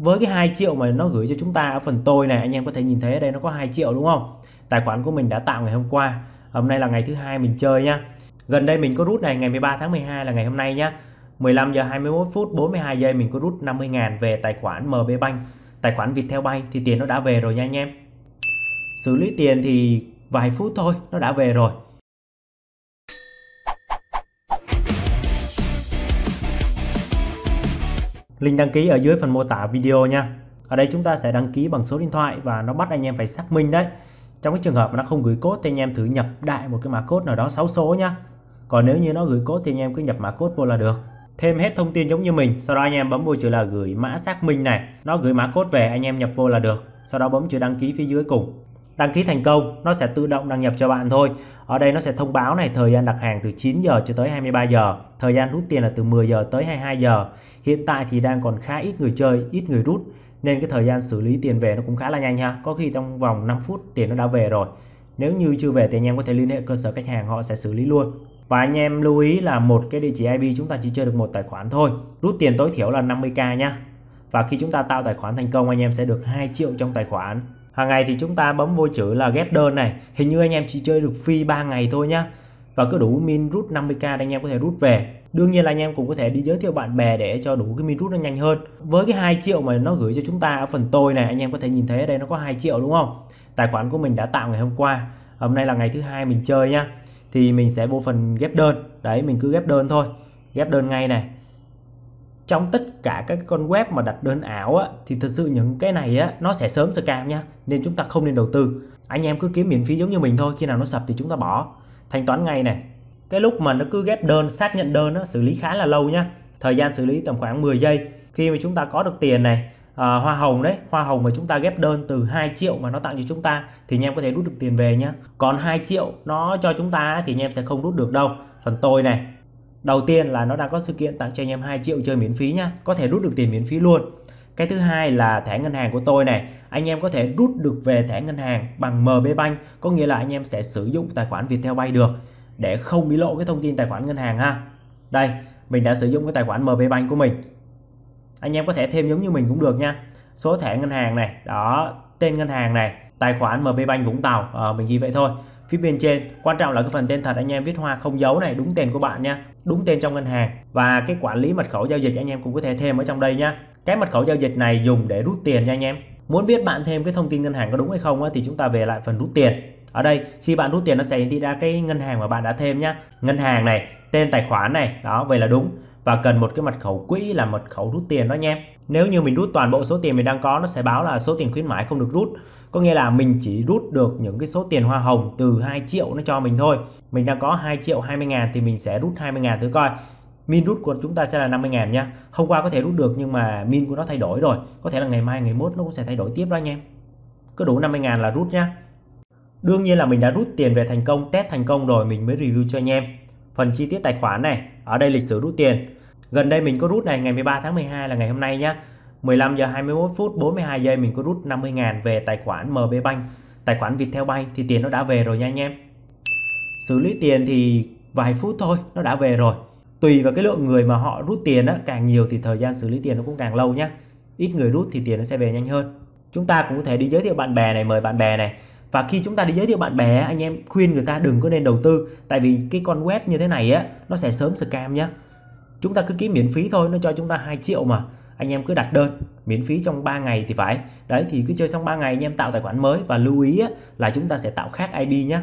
với cái 2 triệu mà nó gửi cho chúng ta ở phần tôi này anh em có thể nhìn thấy ở đây nó có 2 triệu đúng không tài khoản của mình đã tạo ngày hôm qua hôm nay là ngày thứ hai mình chơi nhá gần đây mình có rút này ngày 13 tháng 12 là ngày hôm nay nhá 15 giờ 21 phút 42 giây mình có rút 50 ngàn về tài khoản MB Bank tài khoản Viettel Bank thì tiền nó đã về rồi nha anh em xử lý tiền thì vài phút thôi nó đã về rồi Link đăng ký ở dưới phần mô tả video nha. Ở đây chúng ta sẽ đăng ký bằng số điện thoại và nó bắt anh em phải xác minh đấy. Trong cái trường hợp mà nó không gửi code thì anh em thử nhập đại một cái mã code nào đó 6 số nha. Còn nếu như nó gửi code thì anh em cứ nhập mã code vô là được. Thêm hết thông tin giống như mình, sau đó anh em bấm vô chữ là gửi mã xác minh này. Nó gửi mã code về anh em nhập vô là được. Sau đó bấm chữ đăng ký phía dưới cùng đăng ký thành công nó sẽ tự động đăng nhập cho bạn thôi ở đây nó sẽ thông báo này thời gian đặt hàng từ 9 giờ cho tới 23 giờ thời gian rút tiền là từ 10 giờ tới 22 giờ hiện tại thì đang còn khá ít người chơi ít người rút nên cái thời gian xử lý tiền về nó cũng khá là nhanh ha có khi trong vòng 5 phút tiền nó đã về rồi nếu như chưa về thì anh em có thể liên hệ cơ sở khách hàng họ sẽ xử lý luôn và anh em lưu ý là một cái địa chỉ IP chúng ta chỉ chơi được một tài khoản thôi rút tiền tối thiểu là 50k nhá và khi chúng ta tạo tài khoản thành công anh em sẽ được 2 triệu trong tài khoản hàng ngày thì chúng ta bấm vô chữ là ghép đơn này hình như anh em chỉ chơi được phi 3 ngày thôi nhá và cứ đủ min rút 50k thì anh em có thể rút về đương nhiên là anh em cũng có thể đi giới thiệu bạn bè để cho đủ cái min rút nó nhanh hơn với cái hai triệu mà nó gửi cho chúng ta ở phần tôi này anh em có thể nhìn thấy ở đây nó có hai triệu đúng không tài khoản của mình đã tạo ngày hôm qua hôm nay là ngày thứ hai mình chơi nhá thì mình sẽ vô phần ghép đơn đấy mình cứ ghép đơn thôi ghép đơn ngay này trong tất cả các con web mà đặt đơn ảo á, thì thật sự những cái này á, nó sẽ sớm scam nhá nên chúng ta không nên đầu tư anh em cứ kiếm miễn phí giống như mình thôi khi nào nó sập thì chúng ta bỏ thanh toán ngay này cái lúc mà nó cứ ghép đơn xác nhận đơn á, xử lý khá là lâu nhá thời gian xử lý tầm khoảng 10 giây khi mà chúng ta có được tiền này à, hoa hồng đấy hoa hồng mà chúng ta ghép đơn từ 2 triệu mà nó tặng cho chúng ta thì anh em có thể rút được tiền về nhá còn 2 triệu nó cho chúng ta thì anh em sẽ không rút được đâu phần tôi này đầu tiên là nó đang có sự kiện tặng cho anh em 2 triệu chơi miễn phí nhá có thể rút được tiền miễn phí luôn cái thứ hai là thẻ ngân hàng của tôi này anh em có thể rút được về thẻ ngân hàng bằng MB Bank có nghĩa là anh em sẽ sử dụng tài khoản Viettel Viettelbay được để không bị lộ cái thông tin tài khoản ngân hàng ha đây mình đã sử dụng cái tài khoản MB Bank của mình anh em có thể thêm giống như mình cũng được nha số thẻ ngân hàng này đó tên ngân hàng này tài khoản MB Bank Vũng Tàu à, mình ghi vậy thôi phía bên trên quan trọng là cái phần tên thật anh em viết hoa không dấu này đúng tên của bạn nha đúng tên trong ngân hàng và cái quản lý mật khẩu giao dịch anh em cũng có thể thêm ở trong đây nha cái mật khẩu giao dịch này dùng để rút tiền nha anh em muốn biết bạn thêm cái thông tin ngân hàng có đúng hay không thì chúng ta về lại phần rút tiền ở đây khi bạn rút tiền nó sẽ hiển thị ra cái ngân hàng mà bạn đã thêm nhá ngân hàng này tên tài khoản này đó vậy là đúng và cần một cái mật khẩu quỹ là mật khẩu rút tiền đó nhé. nếu như mình rút toàn bộ số tiền mình đang có nó sẽ báo là số tiền khuyến mãi không được rút có nghĩa là mình chỉ rút được những cái số tiền hoa hồng từ 2 triệu nó cho mình thôi mình đang có 2 triệu 20 ngàn thì mình sẽ rút 20 ngàn thử coi min rút của chúng ta sẽ là 50 ngàn nha hôm qua có thể rút được nhưng mà min của nó thay đổi rồi có thể là ngày mai ngày mốt nó cũng sẽ thay đổi tiếp đó anh em cứ đủ 50 ngàn là rút nhá. đương nhiên là mình đã rút tiền về thành công test thành công rồi mình mới review cho anh em phần chi tiết tài khoản này ở đây lịch sử rút tiền Gần đây mình có rút này ngày 13 tháng 12 là ngày hôm nay nhá. 15 giờ 21 phút 42 giây mình có rút 50 ngàn về tài khoản MB Bank, tài khoản viettel bank thì tiền nó đã về rồi nha anh em. Xử lý tiền thì vài phút thôi, nó đã về rồi. Tùy vào cái lượng người mà họ rút tiền á, càng nhiều thì thời gian xử lý tiền nó cũng càng lâu nhá. Ít người rút thì tiền nó sẽ về nhanh hơn. Chúng ta cũng có thể đi giới thiệu bạn bè này, mời bạn bè này. Và khi chúng ta đi giới thiệu bạn bè anh em khuyên người ta đừng có nên đầu tư tại vì cái con web như thế này á nó sẽ sớm scam nhá chúng ta cứ ký miễn phí thôi nó cho chúng ta 2 triệu mà anh em cứ đặt đơn miễn phí trong 3 ngày thì phải đấy thì cứ chơi xong 3 ngày anh em tạo tài khoản mới và lưu ý là chúng ta sẽ tạo khác ID nhé